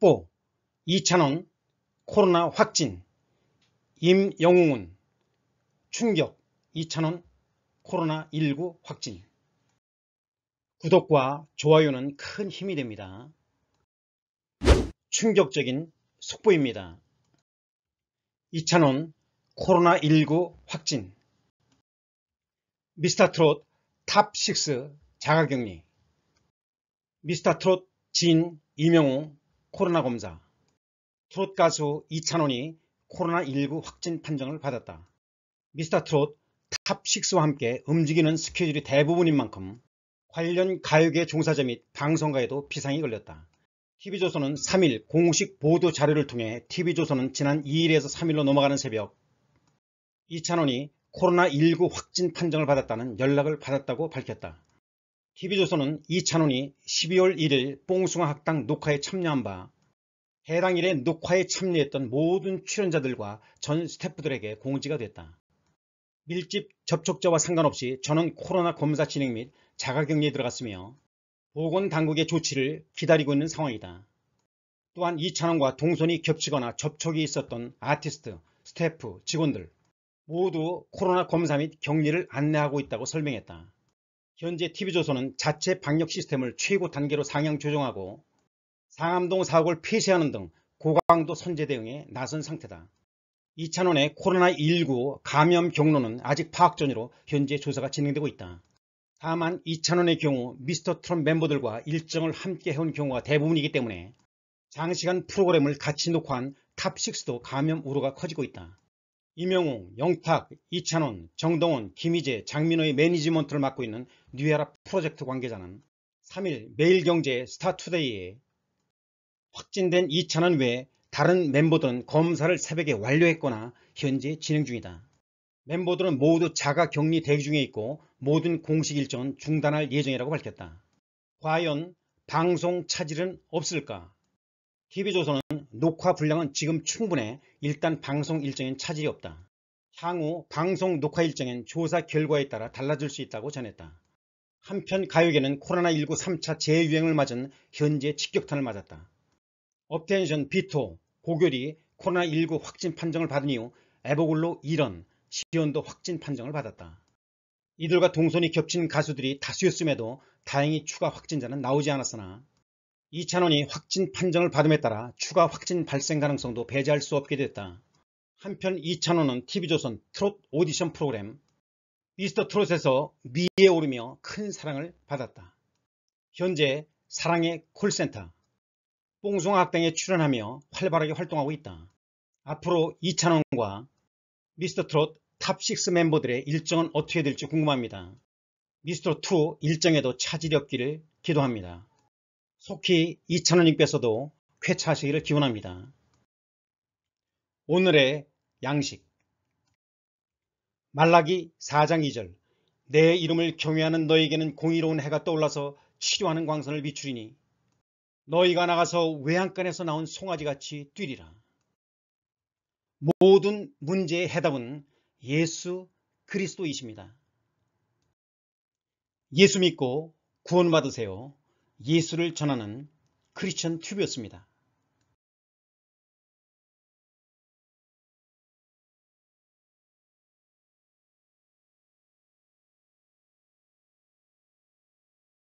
속보 이찬원 코로나 확진 임영웅은 충격 이찬원 코로나19 확진 구독과 좋아요는 큰 힘이 됩니다. 충격적인 속보입니다. 이찬원 코로나19 확진 미스터트롯 탑6 자가격리 미스터트롯 진임영웅 코로나 검사 트롯 가수 이찬원이 코로나19 확진 판정을 받았다. 미스터 트롯 탑6와 함께 움직이는 스케줄이 대부분인 만큼 관련 가요계 종사자 및 방송가에도 비상이 걸렸다. TV조선은 3일 공식 보도 자료를 통해 TV조선은 지난 2일에서 3일로 넘어가는 새벽 이찬원이 코로나19 확진 판정을 받았다는 연락을 받았다고 밝혔다. TV조선은 이찬원이 12월 1일 뽕숭아 학당 녹화에 참여한 바 해당 일에 녹화에 참여했던 모든 출연자들과 전 스태프들에게 공지가 됐다. 밀집 접촉자와 상관없이 저는 코로나 검사 진행 및 자가격리에 들어갔으며 보건당국의 조치를 기다리고 있는 상황이다. 또한 이찬원과 동선이 겹치거나 접촉이 있었던 아티스트, 스태프, 직원들 모두 코로나 검사 및 격리를 안내하고 있다고 설명했다. 현재 TV조선은 자체 방역 시스템을 최고 단계로 상향 조정하고 상암동 사옥을 폐쇄하는 등 고강도 선제 대응에 나선 상태다. 이찬원의 코로나19 감염 경로는 아직 파악 전이로 현재 조사가 진행되고 있다. 다만 이찬원의 경우 미스터 트롯 멤버들과 일정을 함께 해온 경우가 대부분이기 때문에 장시간 프로그램을 같이 녹화한 탑6도 감염 우려가 커지고 있다. 이명웅, 영탁, 이찬원, 정동원, 김희재, 장민호의 매니지먼트를 맡고 있는 뉴에라 프로젝트 관계자는 3일 매일경제 스타투데이에 확진된 이찬원 외에 다른 멤버들은 검사를 새벽에 완료했거나 현재 진행 중이다. 멤버들은 모두 자가 격리 대기 중에 있고 모든 공식 일정은 중단할 예정이라고 밝혔다. 과연 방송 차질은 없을까? TV조선은 녹화 분량은 지금 충분해 일단 방송 일정엔 차질이 없다. 향후 방송 녹화 일정엔 조사 결과에 따라 달라질 수 있다고 전했다. 한편 가요계는 코로나19 3차 재유행을 맞은 현재 직격탄을 맞았다. 업텐션, 비토, 고결이 코로나19 확진 판정을 받은 이후 에버글로 이런 시연도 확진 판정을 받았다. 이들과 동선이 겹친 가수들이 다수였음에도 다행히 추가 확진자는 나오지 않았으나 이찬원이 확진 판정을 받음에 따라 추가 확진 발생 가능성도 배제할 수 없게 됐다. 한편 이찬원은 TV조선 트롯 오디션 프로그램 미스터 트롯에서 위에 오르며 큰 사랑을 받았다. 현재 사랑의 콜센터 뽕송학당에 출연하며 활발하게 활동하고 있다. 앞으로 이찬원과 미스터 트롯 탑6 멤버들의 일정은 어떻게 될지 궁금합니다. 미스터 트롯 일정에도 차질이 없기를 기도합니다. 속히 이0원님께서도 쾌차하시기를 기원합니다. 오늘의 양식 말라기 4장 2절 내 이름을 경외하는 너에게는 공의로운 해가 떠올라서 치료하는 광선을 비추리니 너희가 나가서 외양간에서 나온 송아지같이 뛰리라. 모든 문제의 해답은 예수 그리스도이십니다. 예수 믿고 구원받으세요. 예수를 전하는 크리스천 튜브였습니다.